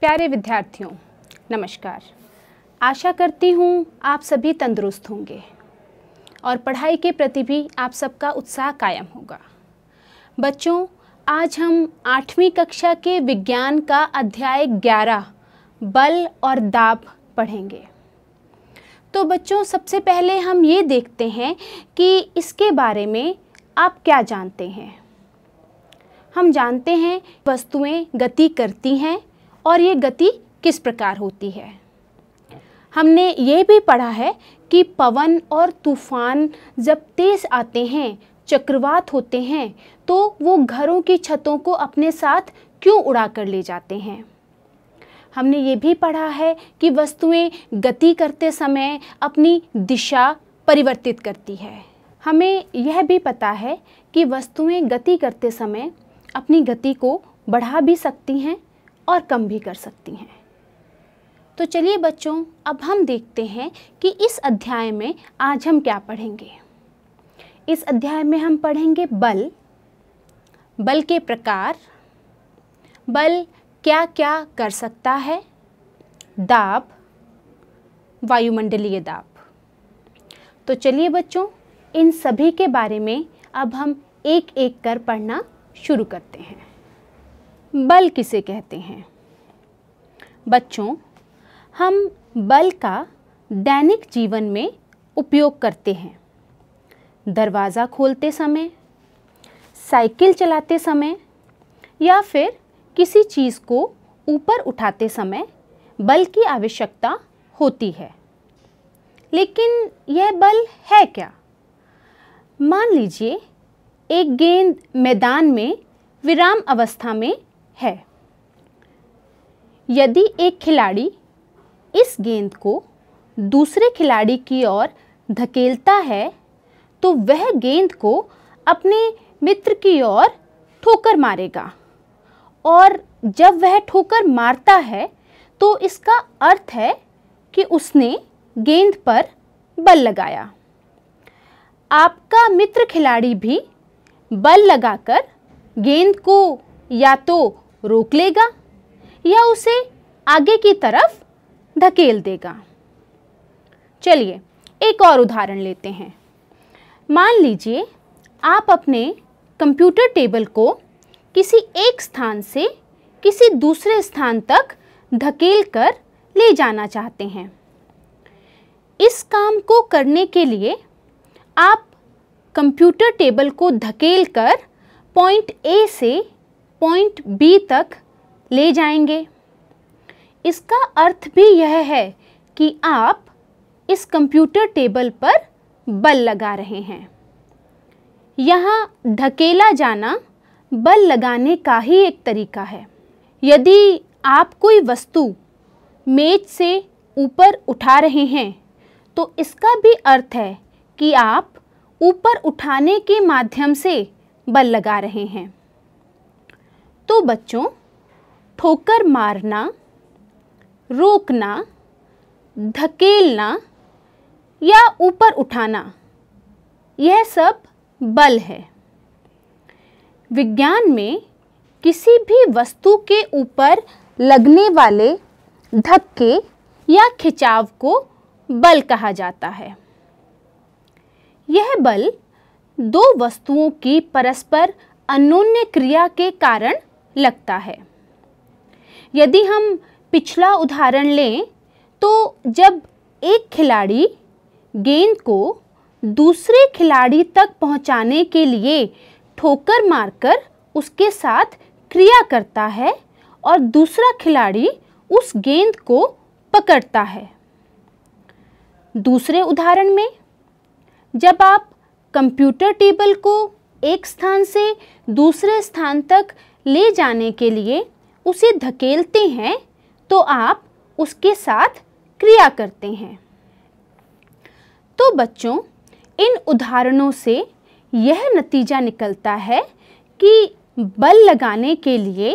प्यारे विद्यार्थियों नमस्कार आशा करती हूँ आप सभी तंदुरुस्त होंगे और पढ़ाई के प्रति भी आप सबका उत्साह कायम होगा बच्चों आज हम आठवीं कक्षा के विज्ञान का अध्याय ग्यारह बल और दाब पढ़ेंगे तो बच्चों सबसे पहले हम ये देखते हैं कि इसके बारे में आप क्या जानते हैं हम जानते हैं वस्तुएं गति करती हैं और ये गति किस प्रकार होती है हमने ये भी पढ़ा है कि पवन और तूफान जब तेज़ आते हैं चक्रवात होते हैं तो वो घरों की छतों को अपने साथ क्यों उड़ा कर ले जाते हैं हमने ये भी पढ़ा है कि वस्तुएं गति करते समय अपनी दिशा परिवर्तित करती है हमें यह भी पता है कि वस्तुएं गति करते समय अपनी गति को बढ़ा भी सकती हैं और कम भी कर सकती हैं तो चलिए बच्चों अब हम देखते हैं कि इस अध्याय में आज हम क्या पढ़ेंगे इस अध्याय में हम पढ़ेंगे बल बल के प्रकार बल क्या क्या कर सकता है दाब वायुमंडलीय दाब तो चलिए बच्चों इन सभी के बारे में अब हम एक एक कर पढ़ना शुरू करते हैं बल किसे कहते हैं बच्चों हम बल का दैनिक जीवन में उपयोग करते हैं दरवाज़ा खोलते समय साइकिल चलाते समय या फिर किसी चीज़ को ऊपर उठाते समय बल की आवश्यकता होती है लेकिन यह बल है क्या मान लीजिए एक गेंद मैदान में विराम अवस्था में है यदि एक खिलाड़ी इस गेंद को दूसरे खिलाड़ी की ओर धकेलता है तो वह गेंद को अपने मित्र की ओर ठोकर मारेगा और जब वह ठोकर मारता है तो इसका अर्थ है कि उसने गेंद पर बल लगाया आपका मित्र खिलाड़ी भी बल लगाकर गेंद को या तो रोक लेगा या उसे आगे की तरफ धकेल देगा चलिए एक और उदाहरण लेते हैं मान लीजिए आप अपने कंप्यूटर टेबल को किसी एक स्थान से किसी दूसरे स्थान तक धकेल कर ले जाना चाहते हैं इस काम को करने के लिए आप कंप्यूटर टेबल को धकेल कर पॉइंट ए से पॉइंट बी तक ले जाएंगे इसका अर्थ भी यह है कि आप इस कंप्यूटर टेबल पर बल लगा रहे हैं यहाँ धकेला जाना बल लगाने का ही एक तरीका है यदि आप कोई वस्तु मेज से ऊपर उठा रहे हैं तो इसका भी अर्थ है कि आप ऊपर उठाने के माध्यम से बल लगा रहे हैं तो बच्चों ठोकर मारना रोकना धकेलना या ऊपर उठाना यह सब बल है विज्ञान में किसी भी वस्तु के ऊपर लगने वाले धक्के या खिंचाव को बल कहा जाता है यह बल दो वस्तुओं की परस्पर अनोन्य क्रिया के कारण लगता है यदि हम पिछला उदाहरण लें तो जब एक खिलाड़ी गेंद को दूसरे खिलाड़ी तक पहुंचाने के लिए ठोकर मारकर उसके साथ क्रिया करता है और दूसरा खिलाड़ी उस गेंद को पकड़ता है दूसरे उदाहरण में जब आप कंप्यूटर टेबल को एक स्थान से दूसरे स्थान तक ले जाने के लिए उसे धकेलते हैं तो आप उसके साथ क्रिया करते हैं तो बच्चों इन उदाहरणों से यह नतीजा निकलता है कि बल लगाने के लिए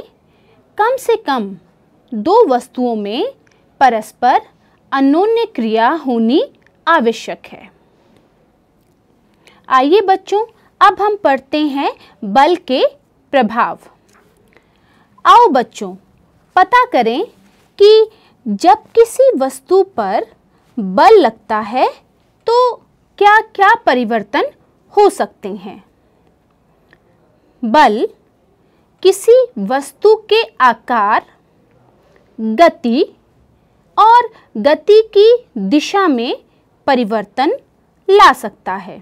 कम से कम दो वस्तुओं में परस्पर अनोन्य क्रिया होनी आवश्यक है आइए बच्चों अब हम पढ़ते हैं बल के प्रभाव आओ बच्चों पता करें कि जब किसी वस्तु पर बल लगता है तो क्या क्या परिवर्तन हो सकते हैं बल किसी वस्तु के आकार गति और गति की दिशा में परिवर्तन ला सकता है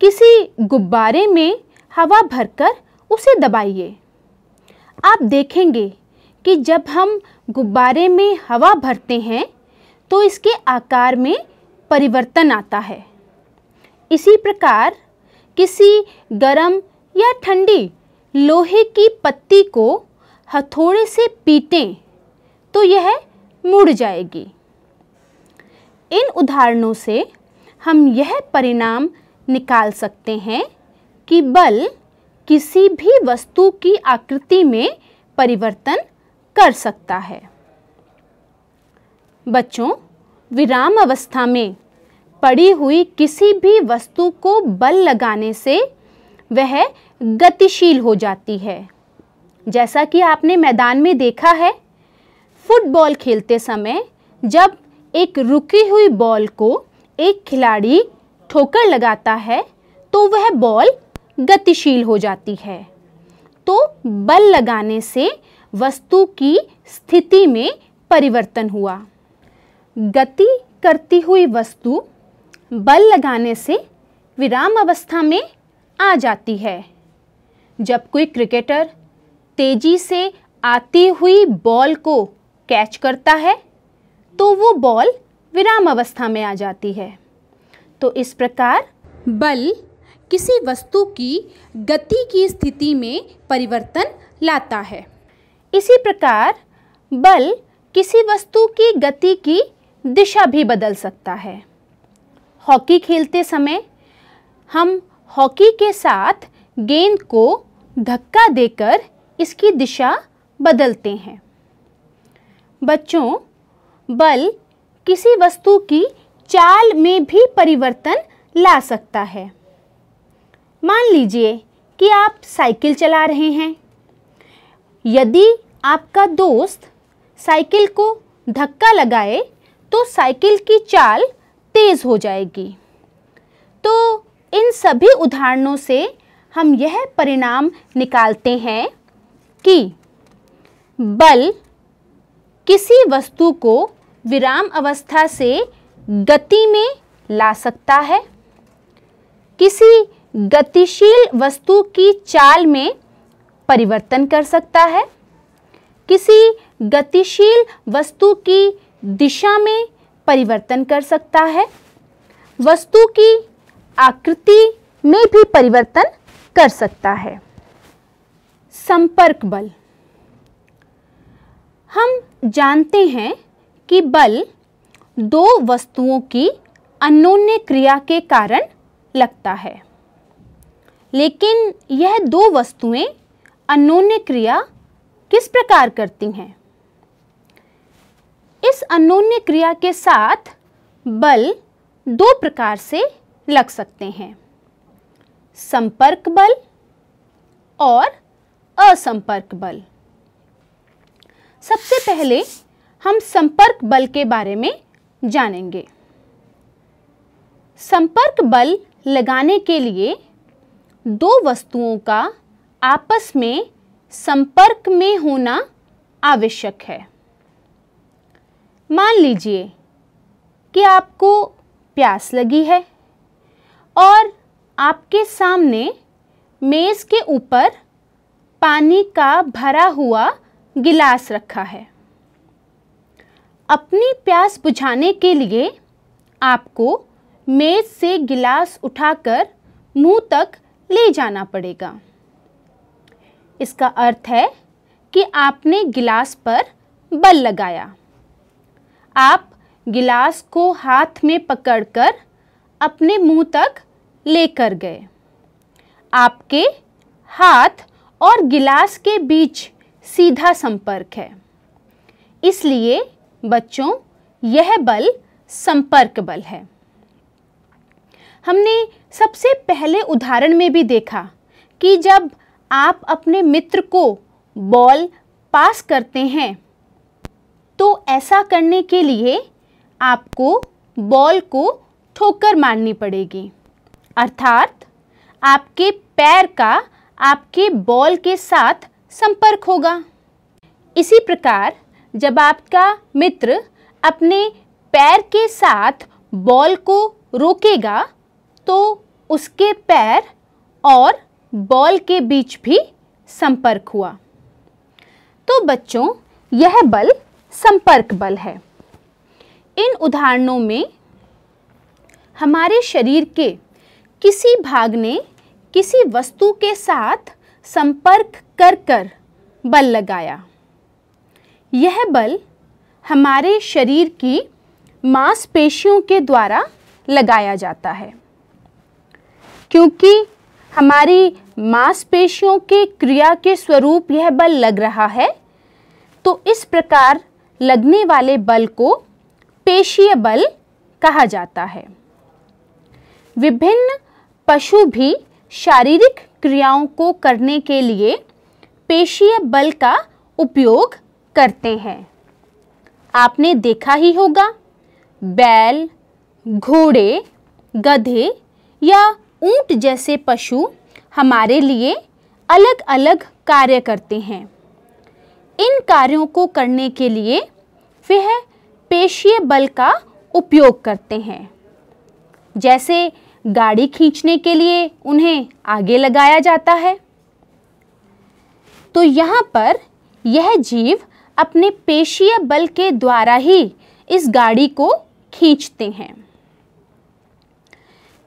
किसी गुब्बारे में हवा भरकर उसे दबाइए आप देखेंगे कि जब हम गुब्बारे में हवा भरते हैं तो इसके आकार में परिवर्तन आता है इसी प्रकार किसी गरम या ठंडी लोहे की पत्ती को हथौड़े से पीटें तो यह मुड़ जाएगी इन उदाहरणों से हम यह परिणाम निकाल सकते हैं कि बल किसी भी वस्तु की आकृति में परिवर्तन कर सकता है बच्चों विराम अवस्था में पड़ी हुई किसी भी वस्तु को बल लगाने से वह गतिशील हो जाती है जैसा कि आपने मैदान में देखा है फुटबॉल खेलते समय जब एक रुकी हुई बॉल को एक खिलाड़ी ठोकर लगाता है तो वह बॉल गतिशील हो जाती है तो बल लगाने से वस्तु की स्थिति में परिवर्तन हुआ गति करती हुई वस्तु बल लगाने से विराम अवस्था में आ जाती है जब कोई क्रिकेटर तेजी से आती हुई बॉल को कैच करता है तो वो बॉल विराम अवस्था में आ जाती है तो इस प्रकार बल किसी वस्तु की गति की स्थिति में परिवर्तन लाता है इसी प्रकार बल किसी वस्तु की गति की दिशा भी बदल सकता है हॉकी खेलते समय हम हॉकी के साथ गेंद को धक्का देकर इसकी दिशा बदलते हैं बच्चों बल किसी वस्तु की चाल में भी परिवर्तन ला सकता है मान लीजिए कि आप साइकिल चला रहे हैं यदि आपका दोस्त साइकिल को धक्का लगाए तो साइकिल की चाल तेज़ हो जाएगी तो इन सभी उदाहरणों से हम यह परिणाम निकालते हैं कि बल किसी वस्तु को विराम अवस्था से गति में ला सकता है किसी गतिशील वस्तु की चाल में परिवर्तन कर सकता है किसी गतिशील वस्तु की दिशा में परिवर्तन कर सकता है वस्तु की आकृति में भी परिवर्तन कर सकता है संपर्क बल हम जानते हैं कि बल दो वस्तुओं की अनोन्य क्रिया के कारण लगता है लेकिन यह दो वस्तुएं अनोन्य क्रिया किस प्रकार करती हैं इस अनोन्य क्रिया के साथ बल दो प्रकार से लग सकते हैं संपर्क बल और असंपर्क बल सबसे पहले हम संपर्क बल के बारे में जानेंगे संपर्क बल लगाने के लिए दो वस्तुओं का आपस में संपर्क में होना आवश्यक है मान लीजिए कि आपको प्यास लगी है और आपके सामने मेज़ के ऊपर पानी का भरा हुआ गिलास रखा है अपनी प्यास बुझाने के लिए आपको मेज़ से गिलास उठाकर मुंह तक ले जाना पड़ेगा इसका अर्थ है कि आपने गिलास पर बल लगाया आप गिलास को हाथ में पकड़कर अपने मुंह तक लेकर गए आपके हाथ और गिलास के बीच सीधा संपर्क है इसलिए बच्चों यह बल संपर्क बल है हमने सबसे पहले उदाहरण में भी देखा कि जब आप अपने मित्र को बॉल पास करते हैं तो ऐसा करने के लिए आपको बॉल को ठोकर मारनी पड़ेगी अर्थात आपके पैर का आपके बॉल के साथ संपर्क होगा इसी प्रकार जब आपका मित्र अपने पैर के साथ बॉल को रोकेगा तो उसके पैर और बॉल के बीच भी संपर्क हुआ तो बच्चों यह बल संपर्क बल है इन उदाहरणों में हमारे शरीर के किसी भाग ने किसी वस्तु के साथ संपर्क कर कर बल लगाया यह बल हमारे शरीर की मांसपेशियों के द्वारा लगाया जाता है क्योंकि हमारी मांसपेशियों के क्रिया के स्वरूप यह बल लग रहा है तो इस प्रकार लगने वाले बल को पेशीय बल कहा जाता है विभिन्न पशु भी शारीरिक क्रियाओं को करने के लिए पेशीय बल का उपयोग करते हैं आपने देखा ही होगा बैल घोड़े गधे या ऊंट जैसे पशु हमारे लिए अलग अलग कार्य करते हैं इन कार्यों को करने के लिए वह पेशीय बल का उपयोग करते हैं जैसे गाड़ी खींचने के लिए उन्हें आगे लगाया जाता है तो यहाँ पर यह जीव अपने पेशीय बल के द्वारा ही इस गाड़ी को खींचते हैं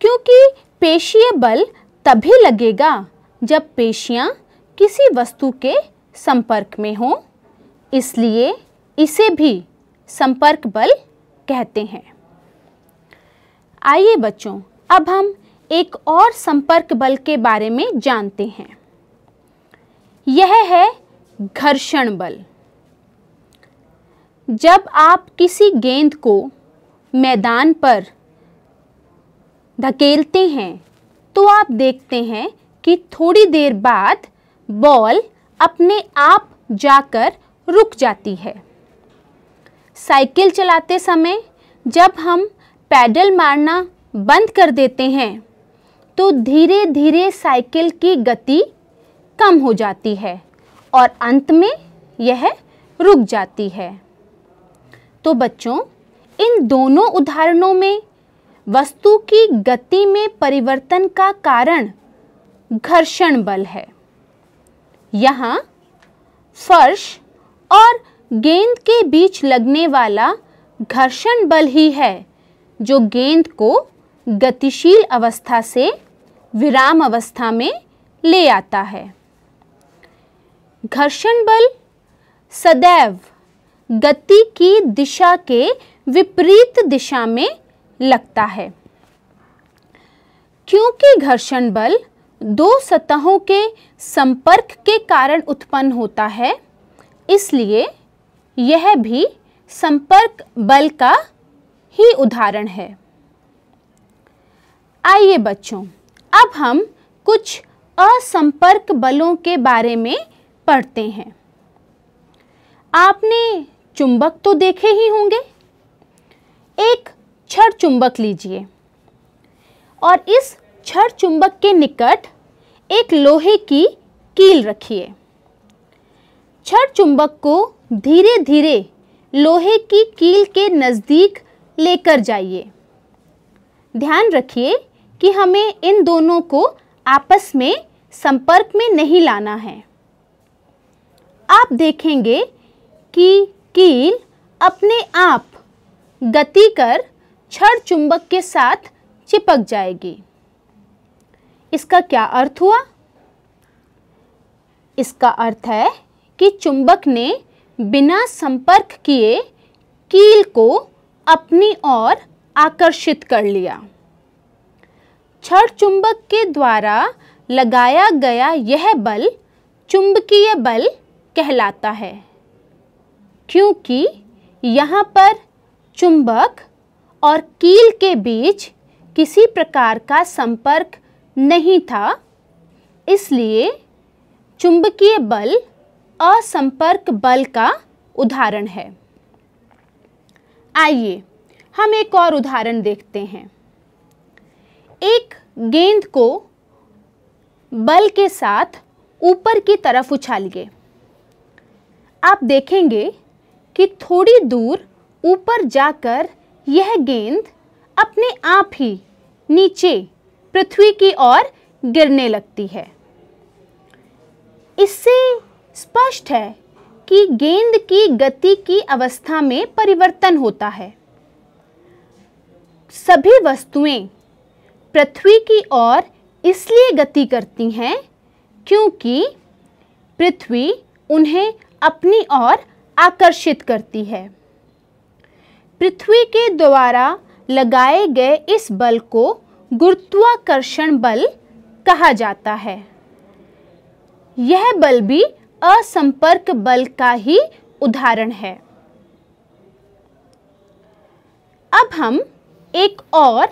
क्योंकि पेशीय बल तभी लगेगा जब पेशियाँ किसी वस्तु के संपर्क में हों इसलिए इसे भी संपर्क बल कहते हैं आइए बच्चों अब हम एक और संपर्क बल के बारे में जानते हैं यह है घर्षण बल जब आप किसी गेंद को मैदान पर धकेलते हैं तो आप देखते हैं कि थोड़ी देर बाद बॉल अपने आप जाकर रुक जाती है साइकिल चलाते समय जब हम पैडल मारना बंद कर देते हैं तो धीरे धीरे साइकिल की गति कम हो जाती है और अंत में यह रुक जाती है तो बच्चों इन दोनों उदाहरणों में वस्तु की गति में परिवर्तन का कारण घर्षण बल है यहाँ फर्श और गेंद के बीच लगने वाला घर्षण बल ही है जो गेंद को गतिशील अवस्था से विराम अवस्था में ले आता है घर्षण बल सदैव गति की दिशा के विपरीत दिशा में लगता है क्योंकि घर्षण बल दो सतहों के संपर्क के कारण उत्पन्न होता है इसलिए यह भी संपर्क बल का ही उदाहरण है आइए बच्चों अब हम कुछ असंपर्क बलों के बारे में पढ़ते हैं आपने चुंबक तो देखे ही होंगे एक छठ चुंबक लीजिए और इस छठ चुंबक के निकट एक लोहे की कील रखिए छठ चुंबक को धीरे धीरे लोहे की कील के नज़दीक लेकर जाइए ध्यान रखिए कि हमें इन दोनों को आपस में संपर्क में नहीं लाना है आप देखेंगे कि कील अपने आप गति कर छड़ चुंबक के साथ चिपक जाएगी इसका क्या अर्थ हुआ इसका अर्थ है कि चुंबक ने बिना संपर्क किए कील को अपनी ओर आकर्षित कर लिया छड़ चुंबक के द्वारा लगाया गया यह बल चुंबकीय बल कहलाता है क्योंकि यहाँ पर चुंबक और कील के बीच किसी प्रकार का संपर्क नहीं था इसलिए चुंबकीय बल असंपर्क बल का उदाहरण है आइए हम एक और उदाहरण देखते हैं एक गेंद को बल के साथ ऊपर की तरफ उछालिए आप देखेंगे कि थोड़ी दूर ऊपर जाकर यह गेंद अपने आप ही नीचे पृथ्वी की ओर गिरने लगती है इससे स्पष्ट है कि गेंद की गति की अवस्था में परिवर्तन होता है सभी वस्तुएं पृथ्वी की ओर इसलिए गति करती हैं क्योंकि पृथ्वी उन्हें अपनी ओर आकर्षित करती है पृथ्वी के द्वारा लगाए गए इस बल को गुरुत्वाकर्षण बल कहा जाता है यह बल भी असंपर्क बल का ही उदाहरण है अब हम एक और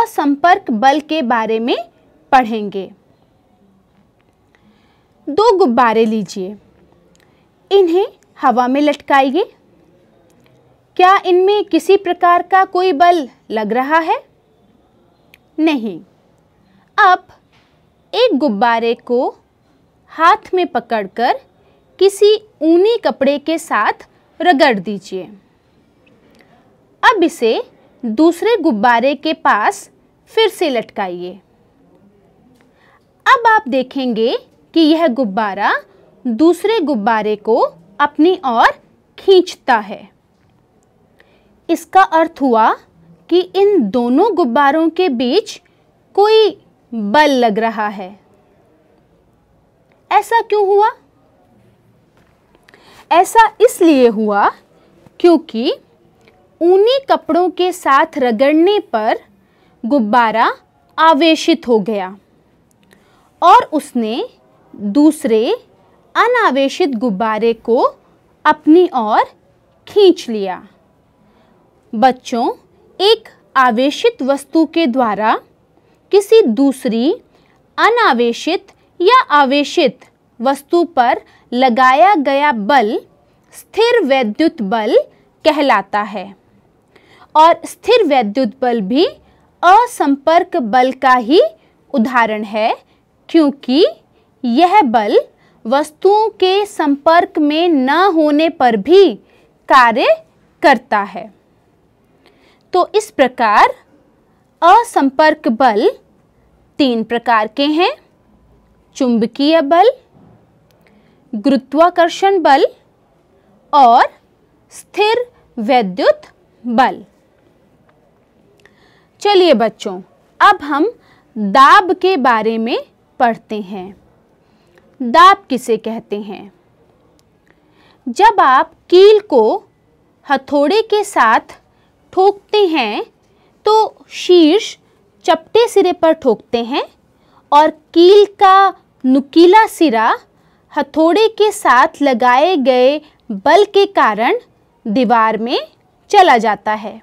असंपर्क बल के बारे में पढ़ेंगे दो गुब्बारे लीजिए इन्हें हवा में लटकाइए क्या इनमें किसी प्रकार का कोई बल लग रहा है नहीं अब एक गुब्बारे को हाथ में पकड़कर किसी ऊनी कपड़े के साथ रगड़ दीजिए अब इसे दूसरे गुब्बारे के पास फिर से लटकाइए अब आप देखेंगे कि यह गुब्बारा दूसरे गुब्बारे को अपनी ओर खींचता है इसका अर्थ हुआ कि इन दोनों गुब्बारों के बीच कोई बल लग रहा है ऐसा क्यों हुआ ऐसा इसलिए हुआ क्योंकि ऊनी कपड़ों के साथ रगड़ने पर गुब्बारा आवेशित हो गया और उसने दूसरे अनावेशित गुब्बारे को अपनी ओर खींच लिया बच्चों एक आवेशित वस्तु के द्वारा किसी दूसरी अनावेशित या आवेशित वस्तु पर लगाया गया बल स्थिर वैद्युत बल कहलाता है और स्थिर वैद्युत बल भी असंपर्क बल का ही उदाहरण है क्योंकि यह बल वस्तुओं के संपर्क में न होने पर भी कार्य करता है तो इस प्रकार असंपर्क बल तीन प्रकार के हैं चुंबकीय बल गुरुत्वाकर्षण बल और स्थिर वैद्युत बल चलिए बच्चों अब हम दाब के बारे में पढ़ते हैं दाब किसे कहते हैं जब आप कील को हथौड़े के साथ ठोकते हैं तो शीर्ष चपटे सिरे पर ठोकते हैं और कील का नुकीला सिरा हथौड़े के साथ लगाए गए बल के कारण दीवार में चला जाता है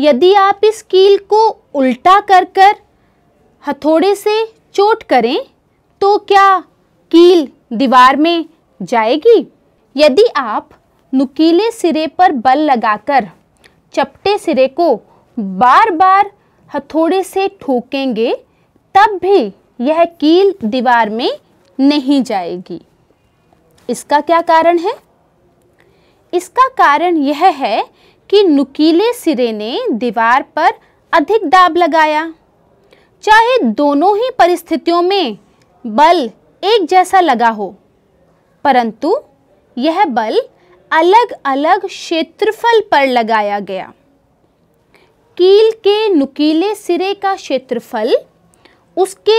यदि आप इस कील को उल्टा कर कर हथौड़े से चोट करें तो क्या कील दीवार में जाएगी यदि आप नुकीले सिरे पर बल लगाकर चपटे सिरे को बार बार हथौड़े से ठोकेंगे तब भी यह कील दीवार में नहीं जाएगी इसका क्या कारण है इसका कारण यह है कि नुकीले सिरे ने दीवार पर अधिक दाब लगाया चाहे दोनों ही परिस्थितियों में बल एक जैसा लगा हो परंतु यह बल अलग अलग क्षेत्रफल पर लगाया गया कील के नुकीले सिरे का क्षेत्रफल उसके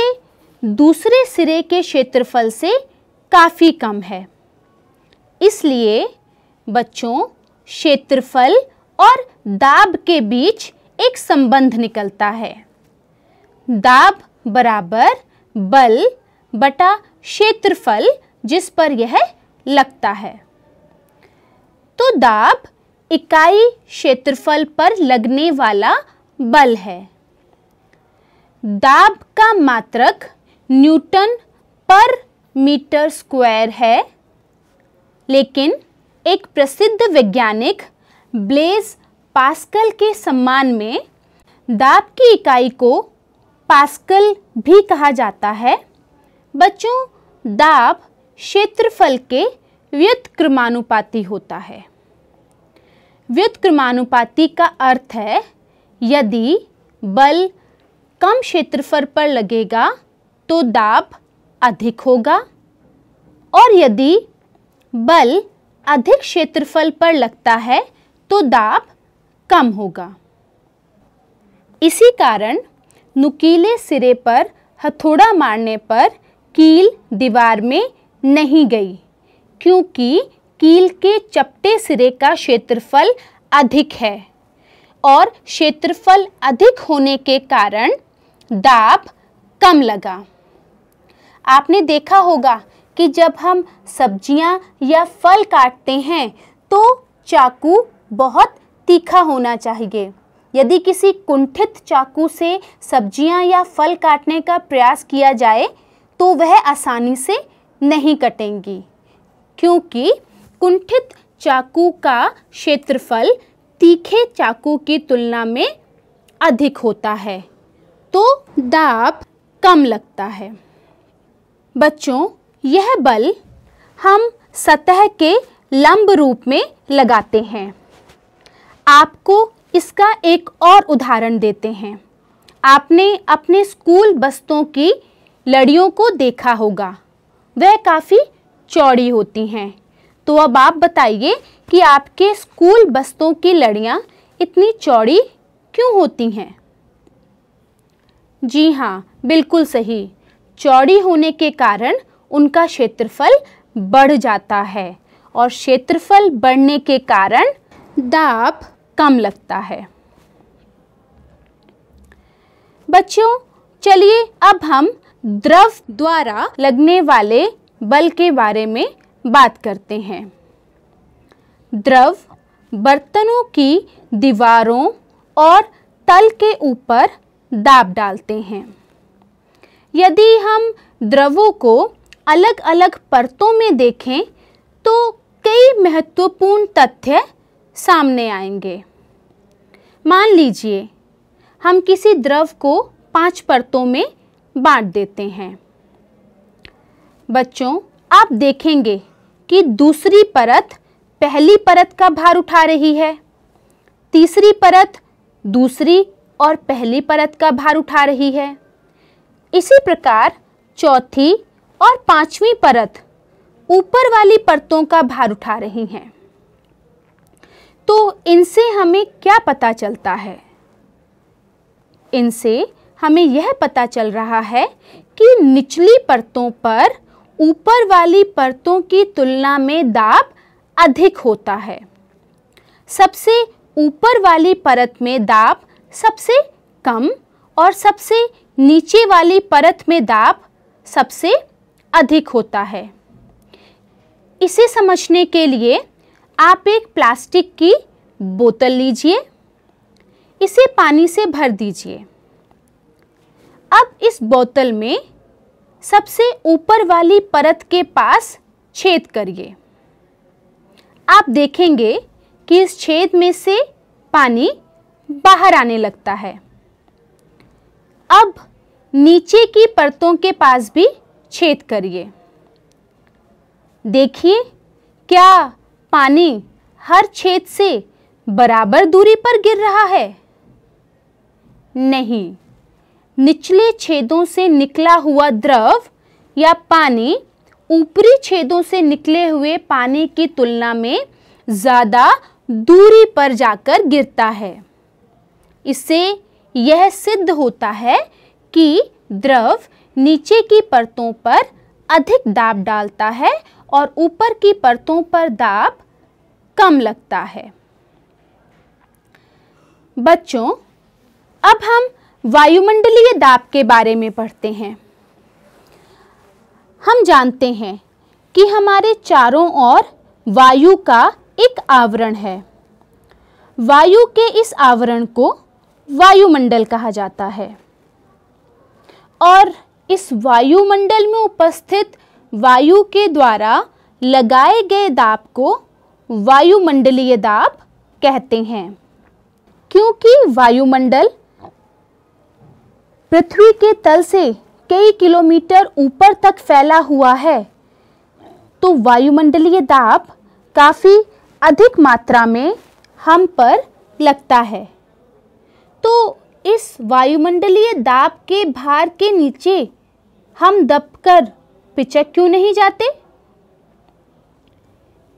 दूसरे सिरे के क्षेत्रफल से काफ़ी कम है इसलिए बच्चों क्षेत्रफल और दाब के बीच एक संबंध निकलता है दाब बराबर बल बटा क्षेत्रफल जिस पर यह लगता है तो दाब इकाई क्षेत्रफल पर लगने वाला बल है दाब का मात्रक न्यूटन पर मीटर स्क्वायर है लेकिन एक प्रसिद्ध वैज्ञानिक ब्लेज पास्कल के सम्मान में दाब की इकाई को पास्कल भी कहा जाता है बच्चों दाब क्षेत्रफल के व्युत्क्रमानुपाति होता है व्युत्क्रमानुपाति का अर्थ है यदि बल कम क्षेत्रफल पर लगेगा तो दाब अधिक होगा और यदि बल अधिक क्षेत्रफल पर लगता है तो दाब कम होगा इसी कारण नुकीले सिरे पर हथौड़ा मारने पर कील दीवार में नहीं गई क्योंकि कील के चपटे सिरे का क्षेत्रफल अधिक है और क्षेत्रफल अधिक होने के कारण दाब कम लगा आपने देखा होगा कि जब हम सब्जियां या फल काटते हैं तो चाकू बहुत तीखा होना चाहिए यदि किसी कुंठित चाकू से सब्जियां या फल काटने का प्रयास किया जाए तो वह आसानी से नहीं कटेंगी क्योंकि कुंठित चाकू का क्षेत्रफल तीखे चाकू की तुलना में अधिक होता है तो दाब कम लगता है बच्चों यह बल हम सतह के लंब रूप में लगाते हैं आपको इसका एक और उदाहरण देते हैं आपने अपने स्कूल बस्तों की लड़ियों को देखा होगा वह काफ़ी चौड़ी होती हैं तो अब आप बताइए कि आपके स्कूल बस्तों की लड़ियाँ इतनी चौड़ी क्यों होती हैं जी हाँ बिल्कुल सही चौड़ी होने के कारण उनका क्षेत्रफल बढ़ जाता है और क्षेत्रफल बढ़ने के कारण दाप कम लगता है बच्चों चलिए अब हम द्रव द्वारा लगने वाले बल के बारे में बात करते हैं द्रव बर्तनों की दीवारों और तल के ऊपर दाब डालते हैं यदि हम द्रवों को अलग अलग परतों में देखें तो कई महत्वपूर्ण तथ्य सामने आएंगे मान लीजिए हम किसी द्रव को पांच परतों में बांट देते हैं बच्चों आप देखेंगे कि दूसरी परत पहली परत का भार उठा रही है तीसरी परत दूसरी और पहली परत का भार उठा रही है इसी प्रकार चौथी और पांचवी परत ऊपर वाली परतों का भार उठा रही हैं तो इनसे हमें क्या पता चलता है इनसे हमें यह पता चल रहा है कि निचली परतों पर ऊपर वाली परतों की तुलना में दाब अधिक होता है सबसे ऊपर वाली परत में दाब सबसे कम और सबसे नीचे वाली परत में दाब सबसे अधिक होता है इसे समझने के लिए आप एक प्लास्टिक की बोतल लीजिए इसे पानी से भर दीजिए अब इस बोतल में सबसे ऊपर वाली परत के पास छेद करिए आप देखेंगे कि इस छेद में से पानी बाहर आने लगता है अब नीचे की परतों के पास भी छेद करिए देखिए क्या पानी हर छेद से बराबर दूरी पर गिर रहा है नहीं निचले छेदों से निकला हुआ द्रव या पानी ऊपरी छेदों से निकले हुए पानी की तुलना में ज़्यादा दूरी पर जाकर गिरता है इससे यह सिद्ध होता है कि द्रव नीचे की परतों पर अधिक दाब डालता है और ऊपर की परतों पर दाब कम लगता है बच्चों अब हम वायुमंडलीय दाब के बारे में पढ़ते हैं हम जानते हैं कि हमारे चारों ओर वायु का एक आवरण है वायु के इस आवरण को वायुमंडल कहा जाता है और इस वायुमंडल में उपस्थित वायु के द्वारा लगाए गए दाब को वायुमंडलीय दाब कहते हैं क्योंकि वायुमंडल पृथ्वी के तल से कई किलोमीटर ऊपर तक फैला हुआ है तो वायुमंडलीय दाब काफ़ी अधिक मात्रा में हम पर लगता है तो इस वायुमंडलीय दाब के भार के नीचे हम दबकर पिचक क्यों नहीं जाते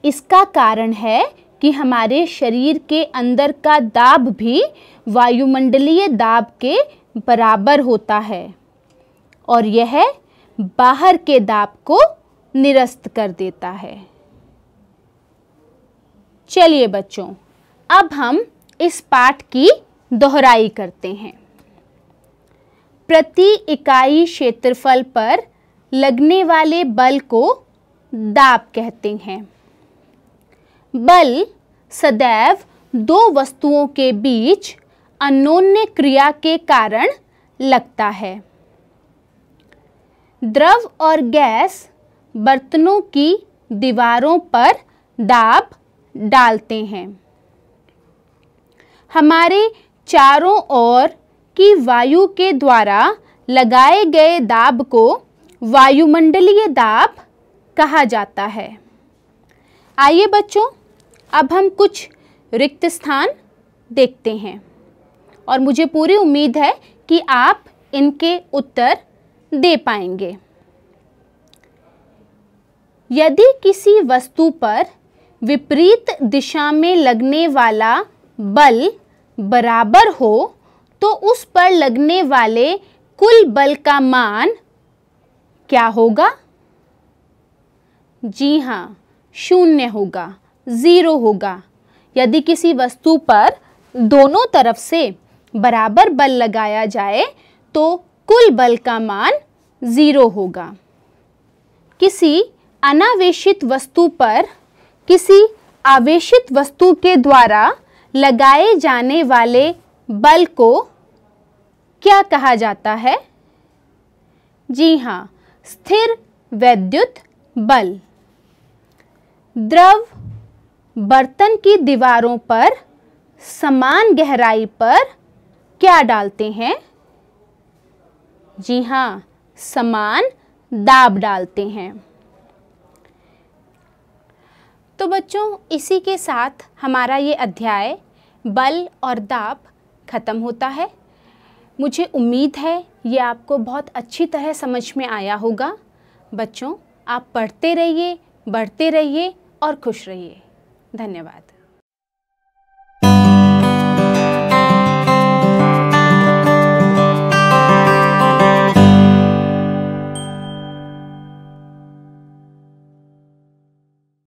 इसका कारण है कि हमारे शरीर के अंदर का दाब भी वायुमंडलीय दाब के बराबर होता है और यह बाहर के दाब को निरस्त कर देता है चलिए बच्चों अब हम इस पाठ की दोहराई करते हैं प्रति इकाई क्षेत्रफल पर लगने वाले बल को दाब कहते हैं बल सदैव दो वस्तुओं के बीच अनोन्य क्रिया के कारण लगता है द्रव और गैस बर्तनों की दीवारों पर दाब डालते हैं हमारे चारों ओर की वायु के द्वारा लगाए गए दाब को वायुमंडलीय दाब कहा जाता है आइए बच्चों अब हम कुछ रिक्त स्थान देखते हैं और मुझे पूरी उम्मीद है कि आप इनके उत्तर दे पाएंगे यदि किसी वस्तु पर विपरीत दिशा में लगने वाला बल बराबर हो तो उस पर लगने वाले कुल बल का मान क्या होगा जी हाँ शून्य होगा ज़ीरो होगा यदि किसी वस्तु पर दोनों तरफ से बराबर बल लगाया जाए तो कुल बल का मान ज़ीरो होगा किसी अनावेशित वस्तु पर किसी आवेशित वस्तु के द्वारा लगाए जाने वाले बल को क्या कहा जाता है जी हाँ स्थिर वैद्युत बल द्रव बर्तन की दीवारों पर समान गहराई पर क्या डालते हैं जी हाँ समान दाब डालते हैं तो बच्चों इसी के साथ हमारा ये अध्याय बल और दाब ख़त्म होता है मुझे उम्मीद है ये आपको बहुत अच्छी तरह समझ में आया होगा बच्चों आप पढ़ते रहिए बढ़ते रहिए और खुश रहिए धन्यवाद